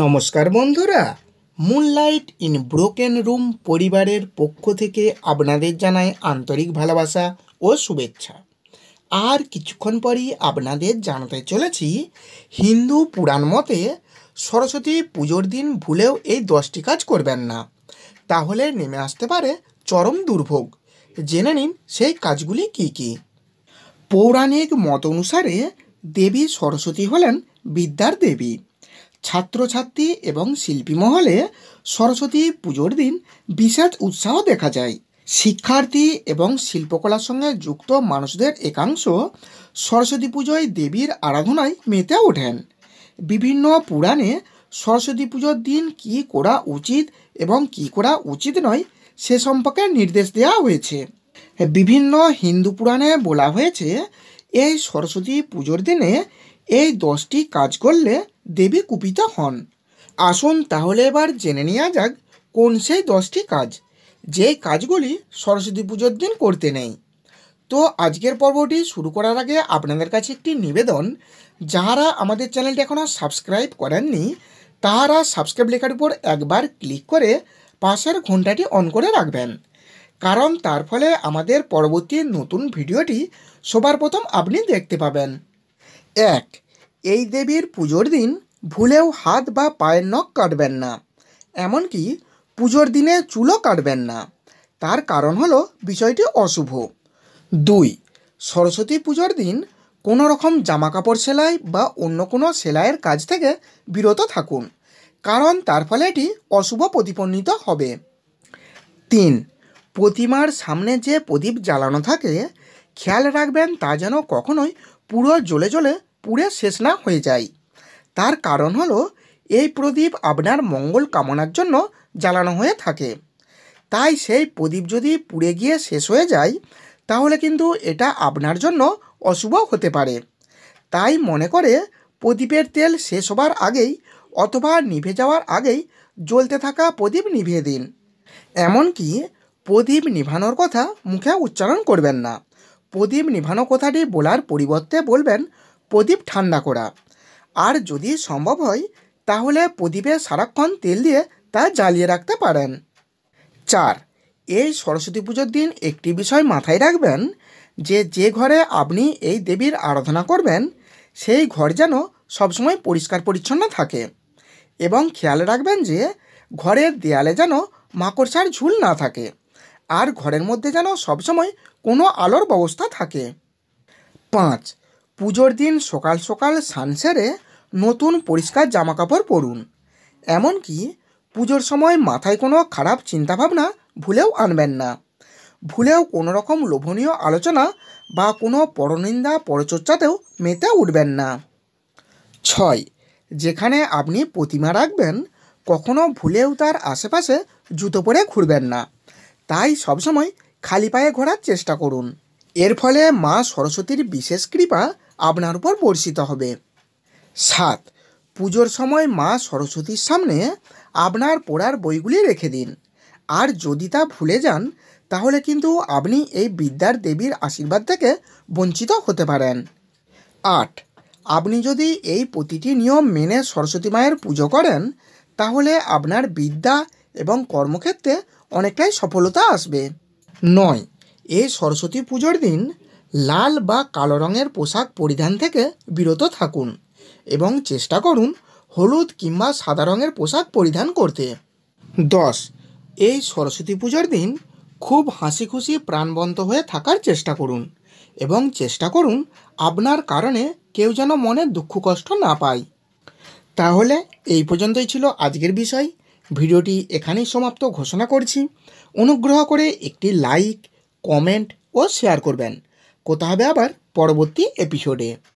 নমস্কার বন্ধুরা moonlight in broken room পরিবারের পক্ষ থেকে আপনাদের জানায় আন্তরিক ভালোবাসা ও শুভেচ্ছা আর কিছুক্ষণ পরই আপনাদের জানাতে চলেছি হিন্দু পুরাণ মতে সরস্বতী পুজোর দিন ভুলেও এই দশটি কাজ করবেন না তাহলে নেমে আসতে পারে চরম দুর্ভোগ জেনে নিন সেই কাজগুলি কি কি পৌরাণিক মত অনুসারে দেবী সরস্বতী হলেন বিদ্যার দেবী ছাত্রছাত্রী এবং শিল্পী মহলে সরস্বতী পুজোর দিন বিশেষ উৎসাহ দেখা যায় শিক্ষার্থী এবং শিল্পকলার সঙ্গে যুক্ত মানুষদের একাংশ সরস্বতী পুজোয় দেবীর আরাধনায় মেতে ওঠেন বিভিন্ন পুরাণে সরস্বতী পুজোর দিন কি করা উচিত এবং কি করা উচিত নয় সে সম্পর্কে নির্দেশ দেওয়া হয়েছে বিভিন্ন হিন্দু পুরাণে বলা হয়েছে এই সরস্বতী পুজোর দিনে এই দশটি কাজ করলে দেবে কুপিত হন আসুন তাহলে এবার জেনে নেওয়া যাক কোন সেই দশটি কাজ যে কাজগুলি সরস্বতী পুজোর দিন করতে নেই তো আজকের পর্বটি শুরু করার আগে আপনাদের কাছে একটি নিবেদন যারা আমাদের চ্যানেলটি এখনও সাবস্ক্রাইব করেননি তাহারা সাবস্ক্রাইব লেখার উপর একবার ক্লিক করে পাশের ঘন্টাটি অন করে রাখবেন কারণ তার ফলে আমাদের পরবর্তী নতুন ভিডিওটি সবার প্রথম আপনি দেখতে পাবেন এক এই দেবীর পুজোর দিন ভুলেও হাত বা পায়ের নখ কাটবেন না এমনকি পুজোর দিনে চুলও কাটবেন না তার কারণ হলো বিষয়টি অশুভ দুই সরস্বতী পুজোর দিন কোনো রকম জামাকাপড় সেলাই বা অন্য কোনো সেলাইয়ের কাজ থেকে বিরত থাকুন কারণ তার ফলে এটি অশুভ প্রতিপন্নিত হবে তিন প্রতিমার সামনে যে প্রদীপ জ্বালানো থাকে খেয়াল রাখবেন তা যেন কখনোই পুরো জ্বলে জ্বলে পুড়ে শেষ না হয়ে যায় তার কারণ হলো এই প্রদীপ আপনার মঙ্গল কামনার জন্য জ্বালানো হয়ে থাকে তাই সেই প্রদীপ যদি পুড়ে গিয়ে শেষ হয়ে যায় তাহলে কিন্তু এটা আপনার জন্য অশুভ হতে পারে তাই মনে করে প্রদীপের তেল শেষ হবার আগেই অথবা নিভে যাওয়ার আগেই জ্বলতে থাকা প্রদীপ নিভিয়ে দিন এমনকি প্রদীপ নিভানোর কথা মুখে উচ্চারণ করবেন না প্রদীপ নিভানো কথাটি বলার পরিবর্তে বলবেন প্রদীপ ঠান্ডা করা আর যদি সম্ভব হয় তাহলে প্রদীপে সারাক্ষণ তেল দিয়ে তা জ্বালিয়ে রাখতে পারেন চার এই সরস্বতী পুজোর দিন একটি বিষয় মাথায় রাখবেন যে যে ঘরে আপনি এই দেবীর আরাধনা করবেন সেই ঘর যেন সবসময় পরিষ্কার পরিচ্ছন্ন থাকে এবং খেয়াল রাখবেন যে ঘরের দেয়ালে যেন মাকড়সার ঝুল না থাকে আর ঘরের মধ্যে যেন সবসময় কোনো আলোর ব্যবস্থা থাকে পাঁচ পুজোর দিন সকাল সকাল সানসেরে নতুন পরিষ্কার জামাকাপড় পরুন এমনকি পুজোর সময় মাথায় কোনো খারাপ চিন্তাভাবনা ভুলেও আনবেন না ভুলেও কোনো রকম লোভনীয় আলোচনা বা কোনো পরনিন্দা পরচর্চাতেও মেতে উঠবেন না ছয় যেখানে আপনি প্রতিমা রাখবেন কখনো ভুলেও তার আশেপাশে জুতো পরে ঘুরবেন না তাই সবসময় খালি পায়ে ঘোরার চেষ্টা করুন এর ফলে মা সরস্বতীর বিশেষ কৃপা আপনার উপর বর্ষিত হবে সাত পুজোর সময় মা সরস্বতীর সামনে আপনার পড়ার বইগুলি রেখে দিন আর যদি তা ভুলে যান তাহলে কিন্তু আপনি এই বিদ্যার দেবীর আশীর্বাদ থেকে বঞ্চিত হতে পারেন আট আপনি যদি এই প্রতিটি নিয়ম মেনে সরস্বতী মায়ের পুজো করেন তাহলে আপনার বিদ্যা এবং কর্মক্ষেত্রে অনেকটাই সফলতা আসবে নয় এই সরস্বতী পুজোর দিন লাল বা কালো রঙের পোশাক পরিধান থেকে বিরত থাকুন এবং চেষ্টা করুন হলুদ কিংবা সাদা রঙের পোশাক পরিধান করতে দশ এই সরস্বতী পূজার দিন খুব হাসি খুশি প্রাণবন্ত হয়ে থাকার চেষ্টা করুন এবং চেষ্টা করুন আপনার কারণে কেউ যেন মনে দুঃখ কষ্ট না পায় তাহলে এই পর্যন্তই ছিল আজকের বিষয় ভিডিওটি এখানেই সমাপ্ত ঘোষণা করছি অনুগ্রহ করে একটি লাইক কমেন্ট ও শেয়ার করবেন কথা হবে আবার পরবর্তী এপিসোডে